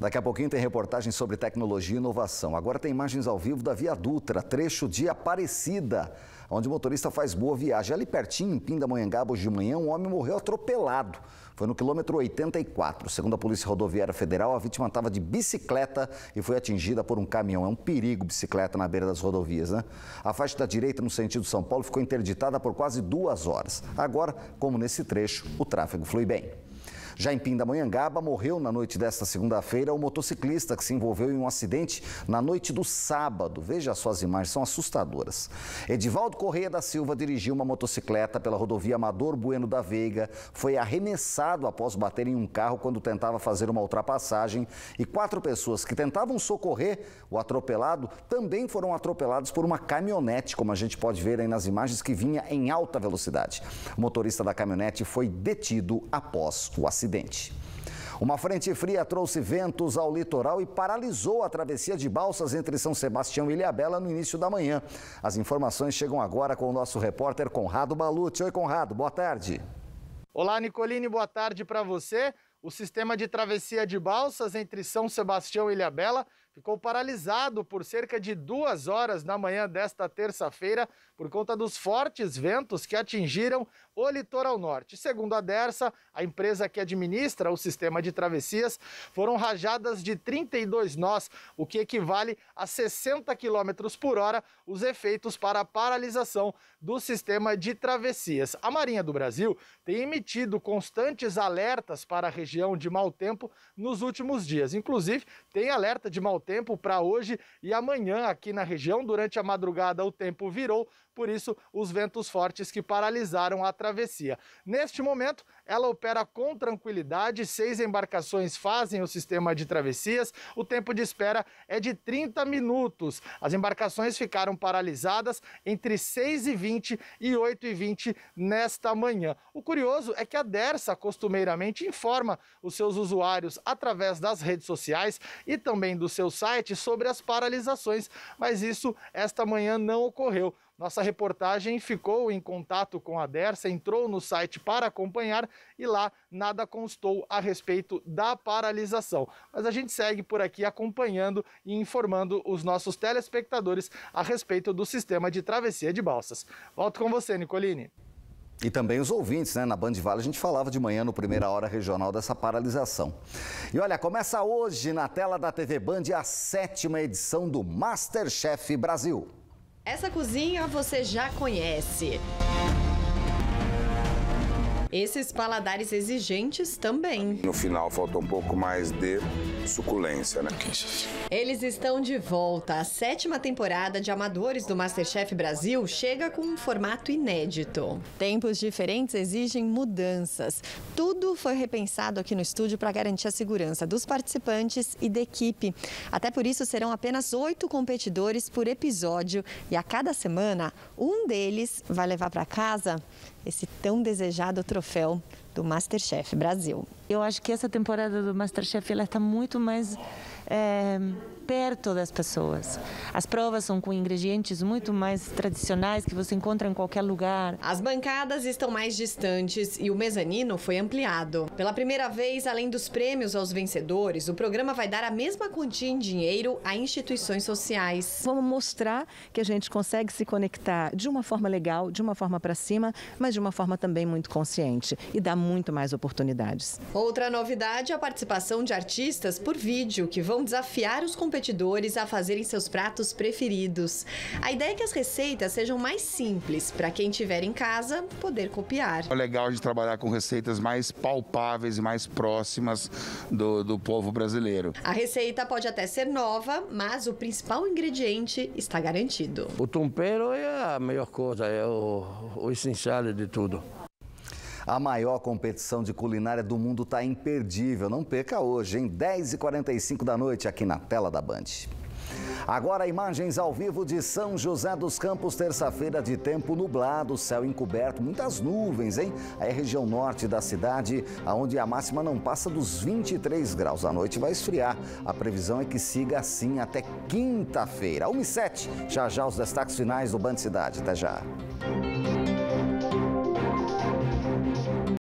Daqui a pouquinho tem reportagem sobre tecnologia e inovação. Agora tem imagens ao vivo da Via Dutra, trecho de Aparecida, onde o motorista faz boa viagem. Ali pertinho, em Pindamonhangaba, hoje de manhã, um homem morreu atropelado. Foi no quilômetro 84. Segundo a Polícia Rodoviária Federal, a vítima estava de bicicleta e foi atingida por um caminhão. É um perigo bicicleta na beira das rodovias, né? A faixa da direita, no sentido São Paulo, ficou interditada por quase duas horas. Agora, como nesse trecho, o tráfego flui bem. Já em Pindamonhangaba, morreu na noite desta segunda-feira o motociclista que se envolveu em um acidente na noite do sábado. Veja só as imagens, são assustadoras. Edivaldo Correia da Silva dirigiu uma motocicleta pela rodovia Amador Bueno da Veiga, foi arremessado após bater em um carro quando tentava fazer uma ultrapassagem e quatro pessoas que tentavam socorrer o atropelado também foram atropelados por uma caminhonete, como a gente pode ver aí nas imagens, que vinha em alta velocidade. O motorista da caminhonete foi detido após o acidente acidente. Uma frente fria trouxe ventos ao litoral e paralisou a travessia de balsas entre São Sebastião e Ilhabela no início da manhã. As informações chegam agora com o nosso repórter Conrado Balucci. Oi, Conrado, boa tarde. Olá, Nicolini, boa tarde para você. O sistema de travessia de balsas entre São Sebastião e Ilhabela ficou paralisado por cerca de duas horas na manhã desta terça-feira por conta dos fortes ventos que atingiram o litoral norte. Segundo a Dersa, a empresa que administra o sistema de travessias, foram rajadas de 32 nós, o que equivale a 60 km por hora, os efeitos para a paralisação do sistema de travessias. A Marinha do Brasil tem emitido constantes alertas para a região de mau tempo nos últimos dias. Inclusive, tem alerta de mau tempo para hoje e amanhã aqui na região. Durante a madrugada o tempo virou, por isso os ventos fortes que paralisaram a travessia. Neste momento, ela opera com tranquilidade, seis embarcações fazem o sistema de travessias, o tempo de espera é de 30 minutos. As embarcações ficaram paralisadas entre 6h20 e 8h20 nesta manhã. O curioso é que a Dersa costumeiramente informa os seus usuários através das redes sociais e também dos seus site sobre as paralisações, mas isso esta manhã não ocorreu. Nossa reportagem ficou em contato com a Dersa, entrou no site para acompanhar e lá nada constou a respeito da paralisação. Mas a gente segue por aqui acompanhando e informando os nossos telespectadores a respeito do sistema de travessia de balsas. Volto com você, Nicolini. E também os ouvintes, né? Na Band Vale a gente falava de manhã no primeira hora regional dessa paralisação. E olha, começa hoje na tela da TV Band a sétima edição do Masterchef Brasil. Essa cozinha você já conhece. Esses paladares exigentes também. No final falta um pouco mais de suculência, né? Eles estão de volta. A sétima temporada de Amadores do Masterchef Brasil chega com um formato inédito. Tempos diferentes exigem mudanças. Tudo foi repensado aqui no estúdio para garantir a segurança dos participantes e da equipe. Até por isso, serão apenas oito competidores por episódio e a cada semana, um deles vai levar para casa esse tão desejado troféu do Masterchef Brasil. Eu acho que essa temporada do Masterchef ela está muito mais é, perto das pessoas. As provas são com ingredientes muito mais tradicionais que você encontra em qualquer lugar. As bancadas estão mais distantes e o mezanino foi ampliado. Pela primeira vez, além dos prêmios aos vencedores, o programa vai dar a mesma quantia em dinheiro a instituições sociais. Vamos mostrar que a gente consegue se conectar de uma forma legal, de uma forma para cima, mas de uma forma também muito consciente e dá muito mais oportunidades. Outra novidade é a participação de artistas por vídeo que vão vão desafiar os competidores a fazerem seus pratos preferidos. A ideia é que as receitas sejam mais simples, para quem tiver em casa poder copiar. É legal de trabalhar com receitas mais palpáveis e mais próximas do, do povo brasileiro. A receita pode até ser nova, mas o principal ingrediente está garantido. O tempero é a melhor coisa, é o, o essencial de tudo. A maior competição de culinária do mundo está imperdível. Não perca hoje, em 10h45 da noite, aqui na tela da Band. Agora, imagens ao vivo de São José dos Campos, terça-feira de tempo nublado, céu encoberto, muitas nuvens, hein? É a região norte da cidade, onde a máxima não passa dos 23 graus. A noite vai esfriar. A previsão é que siga assim até quinta-feira. 1 e 7. Já já os destaques finais do Band Cidade. Até já.